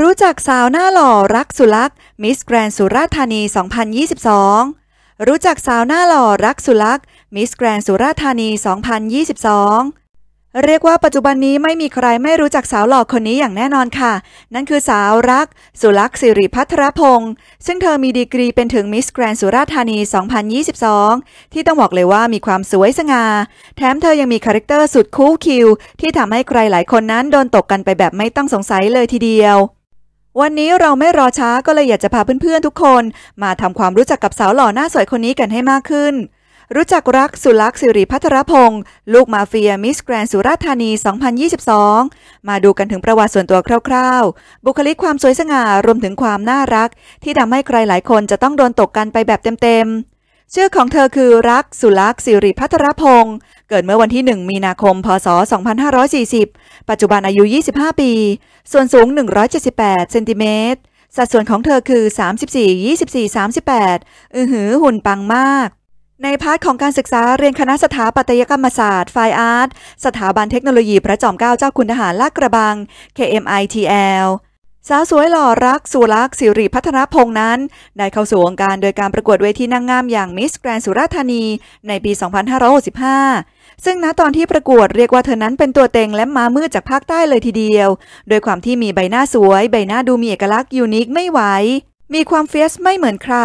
รู้จักสาวหน้าหล่อรักสุลักมิสแกรนสุราธานี 2022 รู้จักสาวหน้าหล่อรักสุลักมิสแกรนสุราธานี 2022 เรียกว่าปัจจุบันนี้ไม่มีใครไม่รู้จักสาวหล่อคนนี้อย่างแน่นอนค่ะ นั่นคือสาวรักสุลักสิริพัทรพงศ์ซึ่งเธอมีดีกรีเป็นถึงมิสแกรนสุราธานี 2022 ที่ต้องบอกเลยว่ามีความสวยสง่า แถมเธอยังมีคาแรคเตอร์สุดคูลคิว ที่ทำให้ใครหลายคนนั้นโดนตกกันไปแบบไม่ต้องสงสัยเลยทีเดียววันนี้เราไม่รอช้าก็เลยอยากจะพาเพื่อนๆ ทุกคน มาทำความรู้จักกับสาวหล่อหน้าสวยคนนี้กันให้มากขึ้น รู้จักรักสุลักษ์สิริพัทรพงศ์ลูกมาเฟียมิสแกรนสุราษฎร์ธานี 2022 มาดูกันถึงประวัติส่วนตัวคร่าวๆ บุคลิกความสวยสง่ารวมถึงความน่ารัก ที่ทำให้ใครหลายคนจะต้องโดนตกกันไปแบบเต็มๆชื่อของเธอคือรักสุลักษ์สิริพัทรพงศ์เกิดเมื่อวันที่ 1 มีนาคม พศ 2540 ปัจจุบันอายุ 25 ปี ส่วนสูง 178เซนติเมตรสัดส่วนของเธอคือ 34 24 38 อือหือหุ่นปังมาก ในพาร์ทของการศึกษาเรียนคณะสถาปัตยกรรมศาสตร์ไฟอาร์ตสถาบันเทคโนโลยีพระจอมเกล้าเจ้าคุณทหารลาดกระบัง KMITL สาวสวยหล่อรักสุรักสิริพัฒนพงษ์นั้น ได้เข้าสู่วงการโดยการประกวดเวทีนางงาม อย่างมิสแกรนสุราธานีในปี 2565 ซึ่งณตอนที่ประกวดเรียกว่าเธอนั้นเป็นตัวเต็งและมามืดจากภาคใต้เลยทีเดียว โดยความที่มีใบหน้าสวย ใบหน้าดูมีเอกลักษณ์ยูนิคไม่ไหว มีความเฟียสไม่เหมือนใคร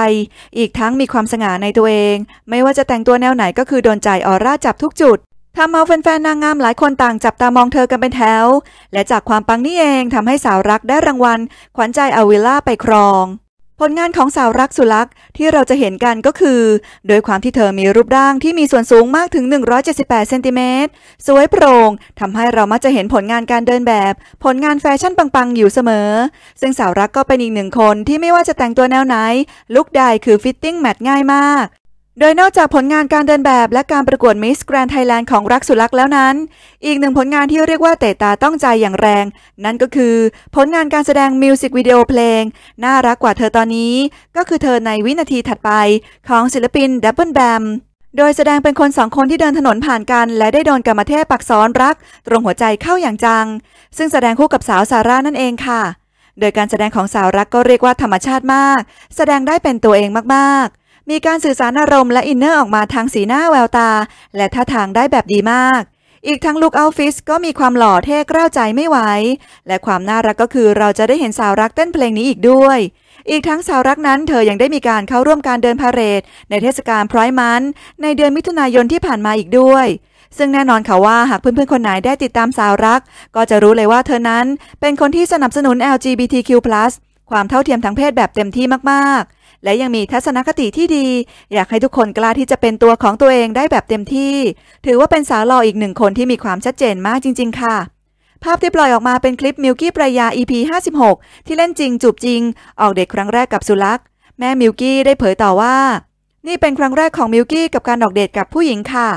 อีกทั้งมีความสง่าในตัวเอง ไม่ว่าจะแต่งตัวแนวไหนก็คือโดนใจออร่าจับทุกจุดทำเอาแฟนๆนางงามหลายคนต่างจับตามองเธอกันเป็นแถว และจากความปังนี่เองทำให้สาวรักได้รางวัล ขวัญใจอวิล่าไปครอง ผลงานของสาวรักสุลักษ์ที่เราจะเห็นกันก็คือ โดยความที่เธอมีรูปร่างที่มีส่วนสูงมากถึง 178เซนติเมตรสวยโปร่งทำให้เรามักจะเห็นผลงานการเดินแบบ ผลงานแฟชั่นปังๆอยู่เสมอ ซึ่งสาวรักก็เป็นอีกหนึ่งคนที่ไม่ว่าจะแต่งตัวแนวไหนลุคใดคือฟิตติ้งแมทง่ายมากโดยนอกจากผลงานการเดินแบบและการประกวดมิสแกรนด์ไทยแลนด์ของรักสุรักแล้วนั้น อีกหนึ่งผลงานที่เรียกว่าเตะตาต้องใจอย่างแรง นั่นก็คือผลงานการแสดงมิวสิกวิดีโอเพลง น่ารักกว่าเธอตอนนี้ ก็คือเธอในวินาทีถัดไป ของศิลปินดับเบิลแบม โดยแสดงเป็นคนสองคนที่เดินถนนผ่านกัน และได้โดนกรรมเทพปักซ้อนรัก ตรงหัวใจเข้าอย่างจัง ซึ่งแสดงคู่กับสาวซาร่านั่นเองค่ะ โดยการแสดงของสาวรักก็เรียกว่าธรรมชาติมาก แสดงได้เป็นตัวเองมากๆมีการสื่อสารอารมณ์และอินเนอร์ออกมาทางสีหน้าแววตา และท่าทางได้แบบดีมาก อีกทั้งลุคเอฟฟิสก็มีความหล่อเท่กล้าวใจไม่ไหว และความน่ารักก็คือเราจะได้เห็นสาวรักเต้นเพลงนี้อีกด้วย อีกทั้งสาวรักนั้น เธอยังได้มีการเข้าร่วมการเดินพาเหรด ในเทศกาลพร้อยมันในเดือนมิถุนายนที่ผ่านมาอีกด้วย ซึ่งแน่นอนค่ะว่าหากเพื่อนๆคนไหนได้ติดตามสาวรัก ก็จะรู้เลยว่าเธอนั้น เป็นคนที่สนับสนุน LGBTQ+ ความเท่าเทียมทางเพศแบบเต็มที่มากๆ และยังมีทัศนคติที่ดี อยากให้ทุกคนกล้าที่จะเป็นตัวของตัวเองได้แบบเต็มที่ ถือว่าเป็นสาวหล่ออีกหนึ่งคนที่มีความชัดเจนมากจริงๆค่ะ ภาพที่ปล่อยออกมาเป็นคลิปมิวกี้ปรายา EP 56 ที่เล่นจริงจูบจริง ออกเด็กครั้งแรกกับสุลักษ์ แม่มิวกี้ได้เผยต่อว่า นี่เป็นครั้งแรกของมิวกี้กับการออกเดทกับผู้หญิงค่ะ